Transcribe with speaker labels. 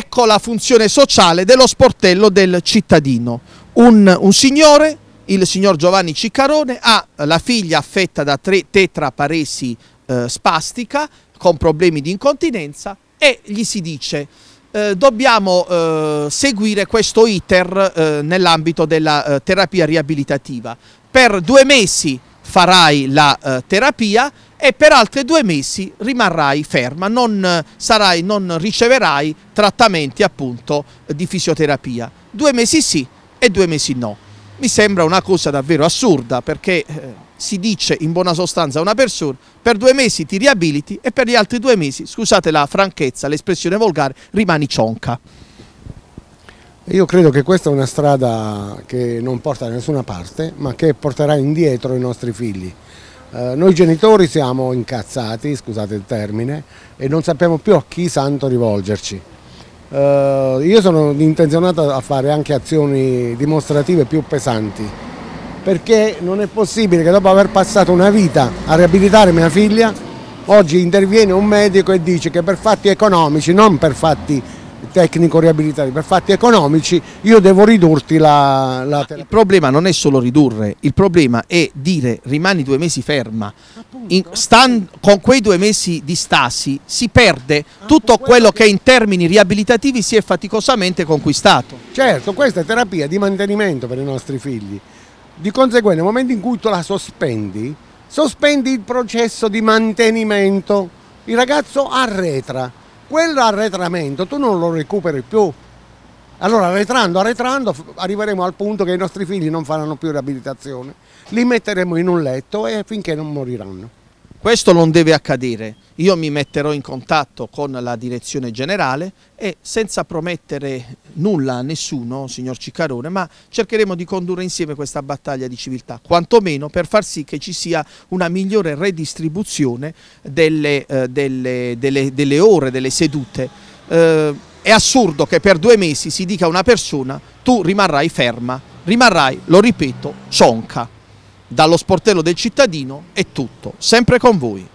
Speaker 1: Ecco la funzione sociale dello sportello del cittadino. Un, un signore, il signor Giovanni Ciccarone, ha la figlia affetta da tre tetraparesi eh, spastica con problemi di incontinenza e gli si dice eh, dobbiamo eh, seguire questo iter eh, nell'ambito della eh, terapia riabilitativa. Per due mesi farai la eh, terapia e per altri due mesi rimarrai ferma, non, eh, sarai, non riceverai trattamenti appunto eh, di fisioterapia. Due mesi sì e due mesi no. Mi sembra una cosa davvero assurda perché eh, si dice in buona sostanza a una persona per due mesi ti riabiliti e per gli altri due mesi, scusate la franchezza, l'espressione volgare, rimani
Speaker 2: cionca. Io credo che questa è una strada che non porta da nessuna parte, ma che porterà indietro i nostri figli. Eh, noi genitori siamo incazzati, scusate il termine, e non sappiamo più a chi santo rivolgerci. Eh, io sono intenzionato a fare anche azioni dimostrative più pesanti, perché non è possibile che dopo aver passato una vita a riabilitare mia figlia, oggi interviene un medico e dice che per fatti economici, non per fatti tecnico riabilitativi, per fatti economici io devo ridurti la, la terapia. Il
Speaker 1: problema non è solo ridurre, il problema è dire rimani due mesi ferma, in, stand, con quei due mesi di stasi si perde ah, tutto quello che in termini
Speaker 2: riabilitativi si è faticosamente conquistato. Certo, questa è terapia di mantenimento per i nostri figli, di conseguenza nel momento in cui tu la sospendi, sospendi il processo di mantenimento, il ragazzo arretra quell'arretramento tu non lo recuperi più. Allora arretrando, arretrando arriveremo al punto che i nostri figli non faranno più riabilitazione, li metteremo in un letto e finché non moriranno.
Speaker 1: Questo non deve accadere. Io mi metterò in contatto con la direzione generale e senza promettere nulla a nessuno, signor Ciccarone, ma cercheremo di condurre insieme questa battaglia di civiltà, quantomeno per far sì che ci sia una migliore redistribuzione delle, eh, delle, delle, delle ore, delle sedute. Eh, è assurdo che per due mesi si dica a una persona tu rimarrai ferma, rimarrai, lo ripeto, cionca dallo sportello del cittadino è tutto, sempre con voi.